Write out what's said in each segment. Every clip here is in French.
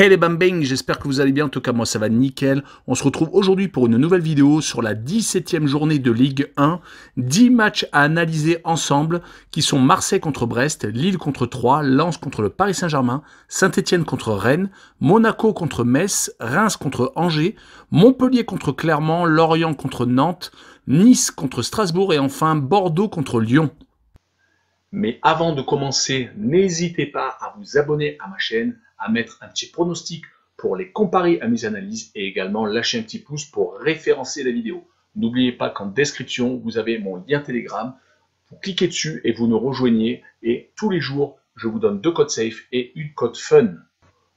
Hey les bambins, j'espère que vous allez bien, en tout cas moi ça va nickel. On se retrouve aujourd'hui pour une nouvelle vidéo sur la 17e journée de Ligue 1. 10 matchs à analyser ensemble qui sont Marseille contre Brest, Lille contre Troyes, Lens contre le Paris Saint-Germain, Saint-Etienne contre Rennes, Monaco contre Metz, Reims contre Angers, Montpellier contre Clermont, Lorient contre Nantes, Nice contre Strasbourg et enfin Bordeaux contre Lyon. Mais avant de commencer, n'hésitez pas à vous abonner à ma chaîne, à mettre un petit pronostic pour les comparer à mes analyses et également lâcher un petit pouce pour référencer la vidéo. N'oubliez pas qu'en description, vous avez mon lien Telegram. Vous cliquez dessus et vous nous rejoignez. Et tous les jours, je vous donne deux codes safe et une code fun.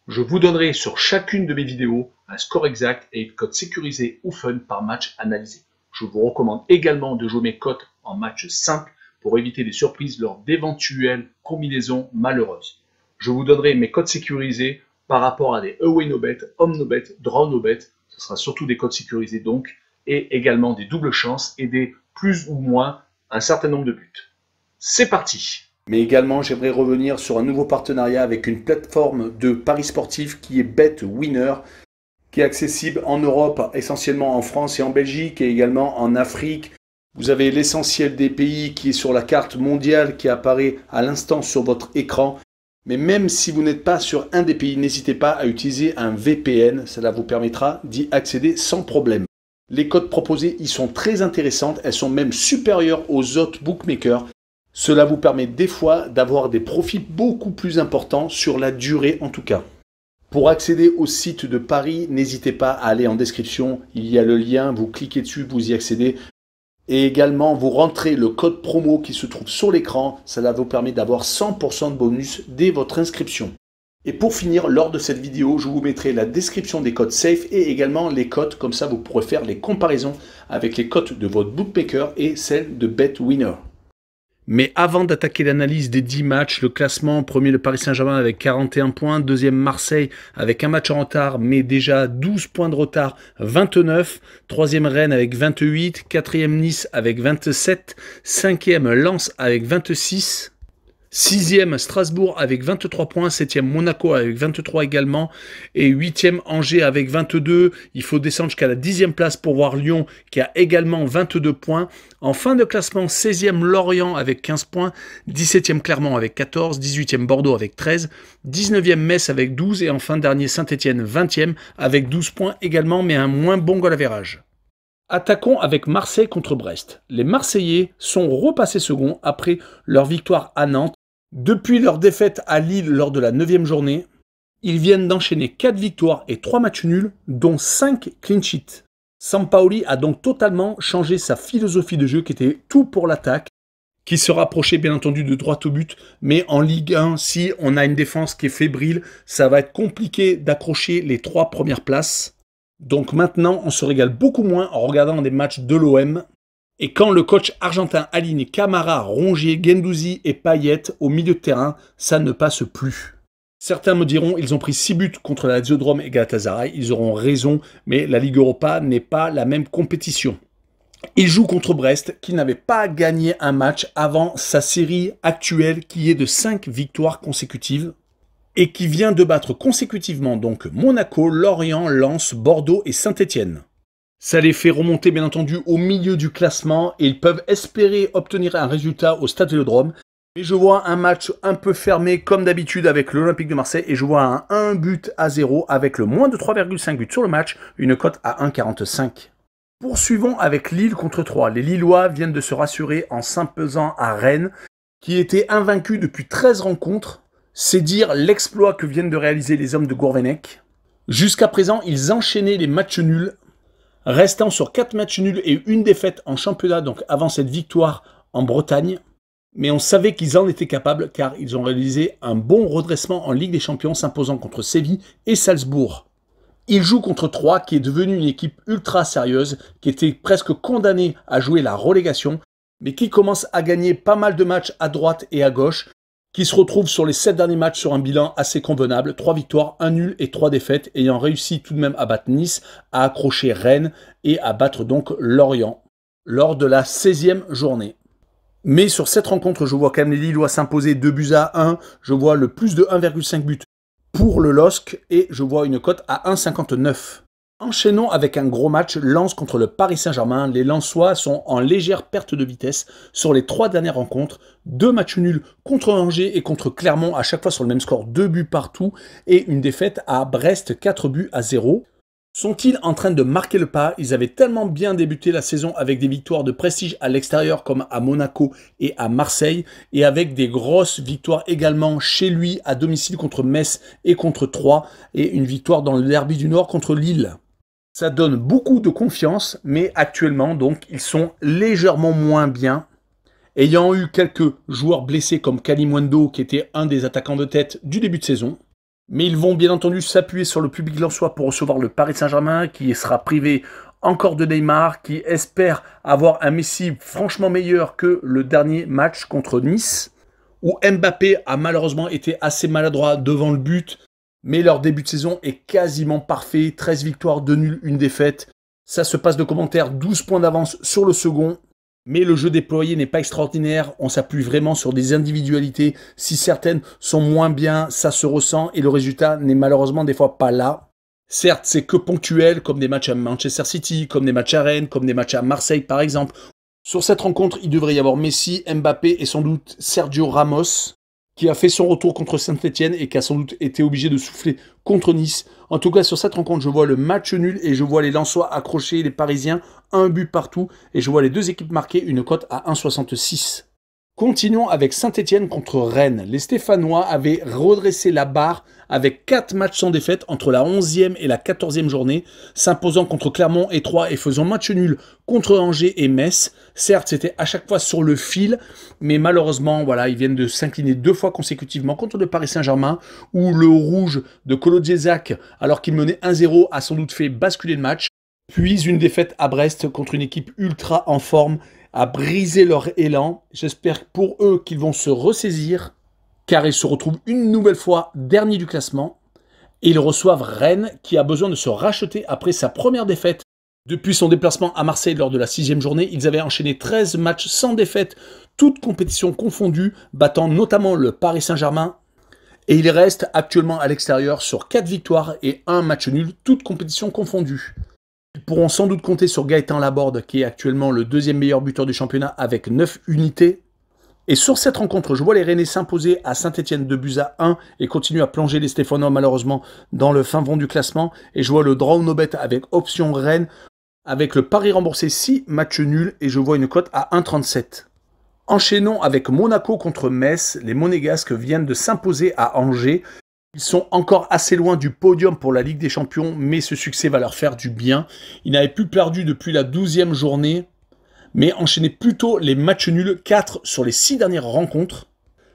Je vous donnerai sur chacune de mes vidéos un score exact et une code sécurisé ou fun par match analysé. Je vous recommande également de jouer mes codes en match simple pour éviter des surprises lors d'éventuelles combinaisons malheureuses. Je vous donnerai mes codes sécurisés par rapport à des away no bet, home no bet, draw no bet. Ce sera surtout des codes sécurisés donc, et également des doubles chances et des plus ou moins un certain nombre de buts. C'est parti mais également, j'aimerais revenir sur un nouveau partenariat avec une plateforme de paris sportifs qui est Winner, qui est accessible en Europe, essentiellement en France et en Belgique, et également en Afrique, vous avez l'essentiel des pays qui est sur la carte mondiale qui apparaît à l'instant sur votre écran. Mais même si vous n'êtes pas sur un des pays, n'hésitez pas à utiliser un VPN, cela vous permettra d'y accéder sans problème. Les codes proposés y sont très intéressantes, elles sont même supérieures aux autres bookmakers. Cela vous permet des fois d'avoir des profits beaucoup plus importants sur la durée en tout cas. Pour accéder au site de Paris, n'hésitez pas à aller en description, il y a le lien, vous cliquez dessus, vous y accédez. Et également, vous rentrez le code promo qui se trouve sur l'écran. Cela vous permet d'avoir 100% de bonus dès votre inscription. Et pour finir, lors de cette vidéo, je vous mettrai la description des codes safe et également les codes, comme ça vous pourrez faire les comparaisons avec les codes de votre bookmaker et celles de BetWinner. Mais avant d'attaquer l'analyse des 10 matchs, le classement, premier le Paris Saint-Germain avec 41 points, deuxième Marseille avec un match en retard, mais déjà 12 points de retard, 29, troisième Rennes avec 28, quatrième Nice avec 27, cinquième Lens avec 26, 6 Sixième, Strasbourg avec 23 points. Septième, Monaco avec 23 également. Et 8 8e Angers avec 22. Il faut descendre jusqu'à la 10 dixième place pour voir Lyon qui a également 22 points. En fin de classement, 16e, Lorient avec 15 points. 17e, Clermont avec 14. 18e, Bordeaux avec 13. 19e, Metz avec 12. Et enfin, dernier, Saint-Etienne, 20e avec 12 points également, mais un moins bon goal average. Attaquons avec Marseille contre Brest. Les Marseillais sont repassés second après leur victoire à Nantes depuis leur défaite à Lille lors de la 9 journée, ils viennent d'enchaîner 4 victoires et 3 matchs nuls, dont 5 clean sheets. Sampaoli a donc totalement changé sa philosophie de jeu qui était tout pour l'attaque, qui se rapprochait bien entendu de droite au but, mais en Ligue 1, si on a une défense qui est fébrile, ça va être compliqué d'accrocher les 3 premières places. Donc maintenant, on se régale beaucoup moins en regardant des matchs de l'OM et quand le coach argentin aligne Camara, Rongier, Gendouzi et Payet au milieu de terrain, ça ne passe plus. Certains me diront, ils ont pris 6 buts contre la et Galatasaray, ils auront raison, mais la Ligue Europa n'est pas la même compétition. Il joue contre Brest, qui n'avait pas gagné un match avant sa série actuelle, qui est de 5 victoires consécutives, et qui vient de battre consécutivement donc Monaco, Lorient, Lens, Bordeaux et Saint-Étienne. Ça les fait remonter, bien entendu, au milieu du classement et ils peuvent espérer obtenir un résultat au Stade Vélodrome. Mais je vois un match un peu fermé, comme d'habitude, avec l'Olympique de Marseille et je vois un 1 but à 0 avec le moins de 3,5 buts sur le match, une cote à 1,45. Poursuivons avec Lille contre 3. Les Lillois viennent de se rassurer en s'imposant à Rennes, qui était invaincu depuis 13 rencontres. C'est dire l'exploit que viennent de réaliser les hommes de Gourvenec. Jusqu'à présent, ils enchaînaient les matchs nuls, restant sur 4 matchs nuls et une défaite en championnat, donc avant cette victoire en Bretagne. Mais on savait qu'ils en étaient capables car ils ont réalisé un bon redressement en Ligue des Champions s'imposant contre Séville et Salzbourg. Ils jouent contre Troyes qui est devenue une équipe ultra sérieuse, qui était presque condamnée à jouer la relégation, mais qui commence à gagner pas mal de matchs à droite et à gauche qui se retrouve sur les 7 derniers matchs sur un bilan assez convenable, 3 victoires, 1 nul et 3 défaites, ayant réussi tout de même à battre Nice, à accrocher Rennes et à battre donc Lorient lors de la 16e journée. Mais sur cette rencontre, je vois quand même s'imposer 2 buts à 1, je vois le plus de 1,5 buts pour le LOSC et je vois une cote à 1,59. Enchaînons avec un gros match, Lens contre le Paris Saint-Germain. Les Lensois sont en légère perte de vitesse sur les trois dernières rencontres. Deux matchs nuls contre Angers et contre Clermont, à chaque fois sur le même score, deux buts partout, et une défaite à Brest, 4 buts à 0. Sont-ils en train de marquer le pas Ils avaient tellement bien débuté la saison avec des victoires de prestige à l'extérieur comme à Monaco et à Marseille et avec des grosses victoires également chez lui à domicile contre Metz et contre Troyes et une victoire dans le derby du Nord contre Lille. Ça donne beaucoup de confiance, mais actuellement, donc, ils sont légèrement moins bien. Ayant eu quelques joueurs blessés comme Mwendo qui était un des attaquants de tête du début de saison. Mais ils vont bien entendu s'appuyer sur le public lensois pour recevoir le Paris Saint-Germain, qui sera privé encore de Neymar, qui espère avoir un Messi franchement meilleur que le dernier match contre Nice, où Mbappé a malheureusement été assez maladroit devant le but, mais leur début de saison est quasiment parfait. 13 victoires, 2 nuls, 1 défaite. Ça se passe de commentaires, 12 points d'avance sur le second. Mais le jeu déployé n'est pas extraordinaire, on s'appuie vraiment sur des individualités. Si certaines sont moins bien, ça se ressent et le résultat n'est malheureusement des fois pas là. Certes, c'est que ponctuel, comme des matchs à Manchester City, comme des matchs à Rennes, comme des matchs à Marseille par exemple. Sur cette rencontre, il devrait y avoir Messi, Mbappé et sans doute Sergio Ramos qui a fait son retour contre Saint-Etienne et qui a sans doute été obligé de souffler contre Nice. En tout cas, sur cette rencontre, je vois le match nul et je vois les Lensois accrochés, les Parisiens, un but partout. Et je vois les deux équipes marquer une cote à 1,66. Continuons avec Saint-Etienne contre Rennes. Les Stéphanois avaient redressé la barre avec 4 matchs sans défaite entre la 11e et la 14e journée, s'imposant contre Clermont et Troyes et faisant match nul contre Angers et Metz. Certes, c'était à chaque fois sur le fil, mais malheureusement, voilà, ils viennent de s'incliner deux fois consécutivement contre le Paris Saint-Germain, où le rouge de Colo Djezak, alors qu'il menait 1-0, a sans doute fait basculer le match. Puis une défaite à Brest contre une équipe ultra en forme a brisé leur élan. J'espère pour eux qu'ils vont se ressaisir car ils se retrouvent une nouvelle fois dernier du classement et ils reçoivent Rennes qui a besoin de se racheter après sa première défaite. Depuis son déplacement à Marseille lors de la sixième journée, ils avaient enchaîné 13 matchs sans défaite, toutes compétitions confondues, battant notamment le Paris Saint-Germain. Et ils restent actuellement à l'extérieur sur 4 victoires et 1 match nul, toutes compétitions confondues. Ils pourront sans doute compter sur Gaëtan Laborde, qui est actuellement le deuxième meilleur buteur du championnat avec 9 unités, et sur cette rencontre, je vois les Rennais s'imposer à Saint-Etienne de buzat 1 et continuer à plonger les Stéphanois malheureusement dans le fin fond du classement. Et je vois le draw no avec option Rennes, avec le pari remboursé 6 matchs nuls et je vois une cote à 1,37. Enchaînons avec Monaco contre Metz. Les Monégasques viennent de s'imposer à Angers. Ils sont encore assez loin du podium pour la Ligue des Champions, mais ce succès va leur faire du bien. Ils n'avaient plus perdu depuis la 12e journée mais enchaîner plutôt les matchs nuls 4 sur les 6 dernières rencontres.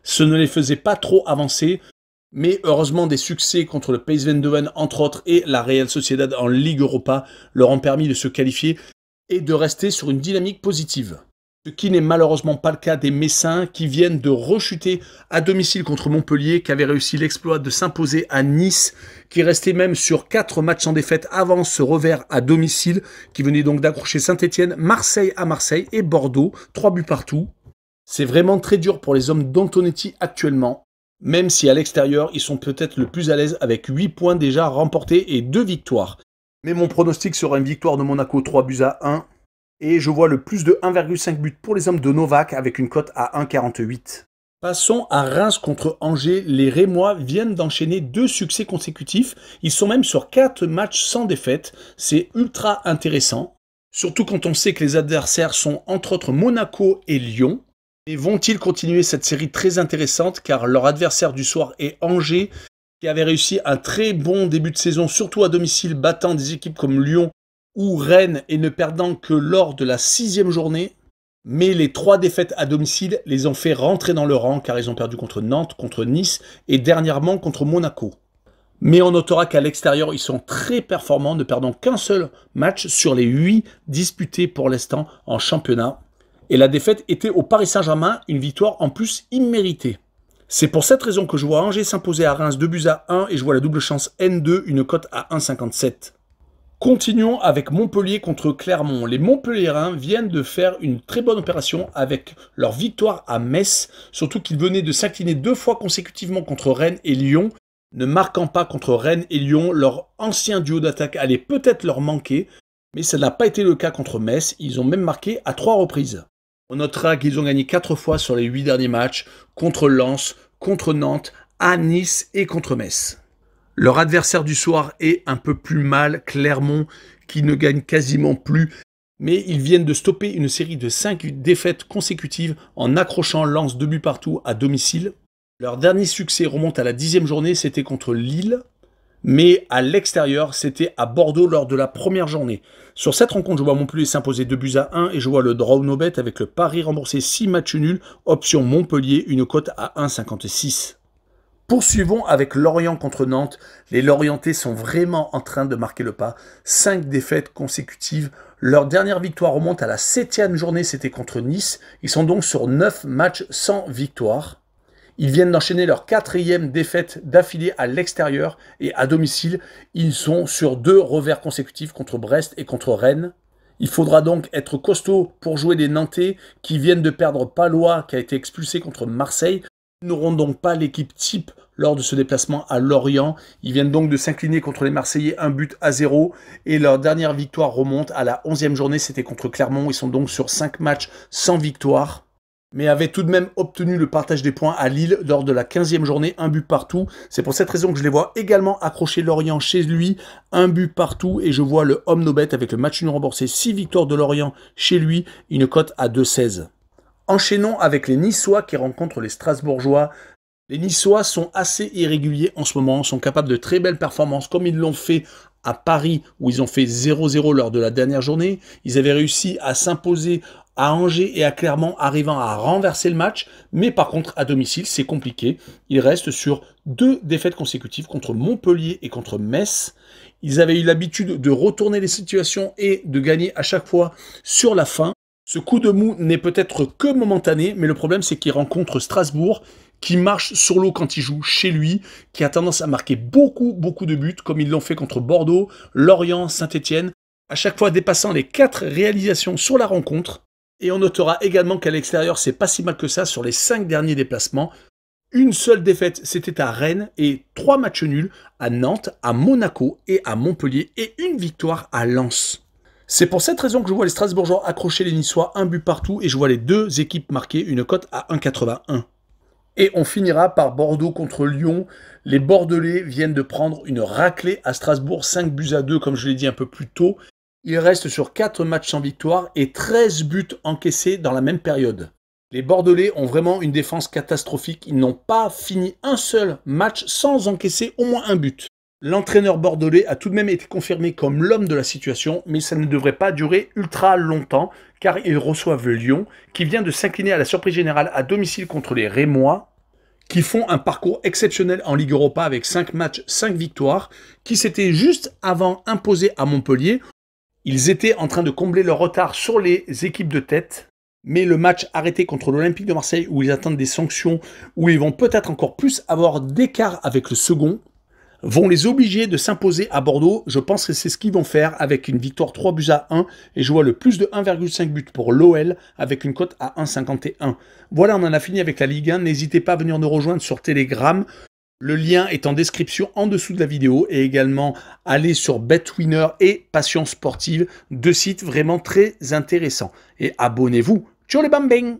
Ce ne les faisait pas trop avancer, mais heureusement des succès contre le pays Eindhoven entre autres et la Real Sociedad en Ligue Europa leur ont permis de se qualifier et de rester sur une dynamique positive. Ce qui n'est malheureusement pas le cas des Messins qui viennent de rechuter à domicile contre Montpellier, qui avait réussi l'exploit de s'imposer à Nice, qui restait même sur 4 matchs en défaite avant ce revers à domicile, qui venait donc d'accrocher Saint-Etienne, Marseille à Marseille et Bordeaux, 3 buts partout. C'est vraiment très dur pour les hommes d'Antonetti actuellement, même si à l'extérieur ils sont peut-être le plus à l'aise avec 8 points déjà remportés et 2 victoires. Mais mon pronostic sera une victoire de Monaco 3 buts à 1 et je vois le plus de 1,5 but pour les hommes de Novak avec une cote à 1,48. Passons à Reims contre Angers. Les Rémois viennent d'enchaîner deux succès consécutifs. Ils sont même sur quatre matchs sans défaite. C'est ultra intéressant. Surtout quand on sait que les adversaires sont entre autres Monaco et Lyon. Et vont-ils continuer cette série très intéressante car leur adversaire du soir est Angers qui avait réussi un très bon début de saison, surtout à domicile, battant des équipes comme Lyon où Rennes et ne perdant que lors de la sixième journée, mais les trois défaites à domicile les ont fait rentrer dans le rang car ils ont perdu contre Nantes, contre Nice et dernièrement contre Monaco. Mais on notera qu'à l'extérieur, ils sont très performants, ne perdant qu'un seul match sur les huit disputés pour l'instant en championnat. Et la défaite était au Paris Saint-Germain, une victoire en plus imméritée. C'est pour cette raison que je vois Angers s'imposer à Reims 2 buts à 1 et je vois la double chance N2, une cote à 1,57. Continuons avec Montpellier contre Clermont. Les Montpelliérains viennent de faire une très bonne opération avec leur victoire à Metz, surtout qu'ils venaient de s'incliner deux fois consécutivement contre Rennes et Lyon. Ne marquant pas contre Rennes et Lyon, leur ancien duo d'attaque allait peut-être leur manquer, mais ça n'a pas été le cas contre Metz, ils ont même marqué à trois reprises. On notera qu'ils ont gagné quatre fois sur les huit derniers matchs, contre Lens, contre Nantes, à Nice et contre Metz. Leur adversaire du soir est un peu plus mal, Clermont, qui ne gagne quasiment plus. Mais ils viennent de stopper une série de 5 défaites consécutives en accrochant lance de buts partout à domicile. Leur dernier succès remonte à la dixième journée, c'était contre Lille. Mais à l'extérieur, c'était à Bordeaux lors de la première journée. Sur cette rencontre, je vois Montpellier s'imposer 2 buts à 1 et je vois le draw no bet avec le pari remboursé 6 matchs nuls, option Montpellier, une cote à 1,56. Poursuivons avec Lorient contre Nantes. Les Lorientais sont vraiment en train de marquer le pas. Cinq défaites consécutives. Leur dernière victoire remonte à la septième journée, c'était contre Nice. Ils sont donc sur neuf matchs sans victoire. Ils viennent d'enchaîner leur quatrième défaite d'affilée à l'extérieur et à domicile. Ils sont sur deux revers consécutifs contre Brest et contre Rennes. Il faudra donc être costaud pour jouer des Nantais qui viennent de perdre Palois qui a été expulsé contre Marseille n'auront donc pas l'équipe type lors de ce déplacement à Lorient. Ils viennent donc de s'incliner contre les Marseillais un but à zéro et leur dernière victoire remonte à la 11e journée, c'était contre Clermont. Ils sont donc sur 5 matchs sans victoire mais avaient tout de même obtenu le partage des points à Lille lors de la 15e journée, un but partout. C'est pour cette raison que je les vois également accrocher Lorient chez lui, un but partout, et je vois le homme nobet avec le match non remboursé, 6 victoires de Lorient chez lui, une cote à 2-16. Enchaînons avec les Niçois qui rencontrent les Strasbourgeois. Les Niçois sont assez irréguliers en ce moment, sont capables de très belles performances comme ils l'ont fait à Paris où ils ont fait 0-0 lors de la dernière journée. Ils avaient réussi à s'imposer à Angers et à Clermont, arrivant à renverser le match. Mais par contre, à domicile, c'est compliqué. Ils restent sur deux défaites consécutives contre Montpellier et contre Metz. Ils avaient eu l'habitude de retourner les situations et de gagner à chaque fois sur la fin. Ce coup de mou n'est peut-être que momentané, mais le problème c'est qu'il rencontre Strasbourg, qui marche sur l'eau quand il joue chez lui, qui a tendance à marquer beaucoup, beaucoup de buts, comme ils l'ont fait contre Bordeaux, Lorient, Saint-Etienne, à chaque fois dépassant les 4 réalisations sur la rencontre. Et on notera également qu'à l'extérieur, c'est pas si mal que ça sur les 5 derniers déplacements. Une seule défaite, c'était à Rennes, et 3 matchs nuls à Nantes, à Monaco et à Montpellier, et une victoire à Lens. C'est pour cette raison que je vois les Strasbourgeois accrocher les Niçois un but partout et je vois les deux équipes marquer une cote à 1,81. Et on finira par Bordeaux contre Lyon. Les Bordelais viennent de prendre une raclée à Strasbourg, 5 buts à 2 comme je l'ai dit un peu plus tôt. Ils restent sur 4 matchs sans victoire et 13 buts encaissés dans la même période. Les Bordelais ont vraiment une défense catastrophique. Ils n'ont pas fini un seul match sans encaisser au moins un but. L'entraîneur bordelais a tout de même été confirmé comme l'homme de la situation, mais ça ne devrait pas durer ultra longtemps, car ils reçoivent Lyon, qui vient de s'incliner à la surprise générale à domicile contre les Rémois, qui font un parcours exceptionnel en Ligue Europa avec 5 matchs, 5 victoires, qui s'étaient juste avant imposés à Montpellier. Ils étaient en train de combler leur retard sur les équipes de tête, mais le match arrêté contre l'Olympique de Marseille où ils attendent des sanctions, où ils vont peut-être encore plus avoir d'écart avec le second, vont les obliger de s'imposer à Bordeaux. Je pense que c'est ce qu'ils vont faire avec une victoire 3 buts à 1 et je vois le plus de 1,5 buts pour l'OL avec une cote à 1,51. Voilà, on en a fini avec la Ligue 1. N'hésitez pas à venir nous rejoindre sur Telegram. Le lien est en description en dessous de la vidéo et également allez sur BetWinner et Passion Sportive, deux sites vraiment très intéressants. Et abonnez-vous. Tchou les bambins